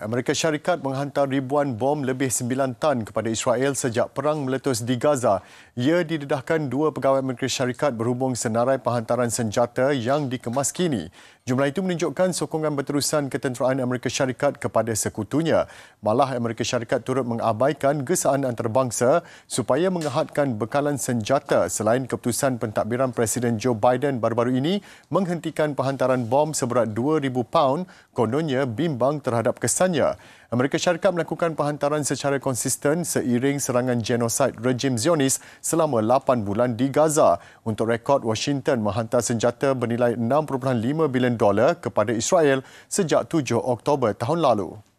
Amerika Syarikat menghantar ribuan bom lebih 9 tan kepada Israel sejak perang meletus di Gaza. Ia didedahkan dua pegawai Amerika Syarikat berhubung senarai penghantaran senjata yang dikemaskini. Jumlah itu menunjukkan sokongan berterusan ketenteraan Amerika Syarikat kepada sekutunya. Malah Amerika Syarikat turut mengabaikan gesaan antarabangsa supaya mengehadkan bekalan senjata selain keputusan pentadbiran Presiden Joe Biden baru-baru ini menghentikan penghantaran bom seberat 2,000 pound kononnya bimbang terhadap kesannya. Amerika Syarikat melakukan penghantaran secara konsisten seiring serangan genosid rejim Zionis selama 8 bulan di Gaza. Untuk rekod, Washington menghantar senjata bernilai 6.5 bilion dolar kepada Israel sejak 7 Oktober tahun lalu.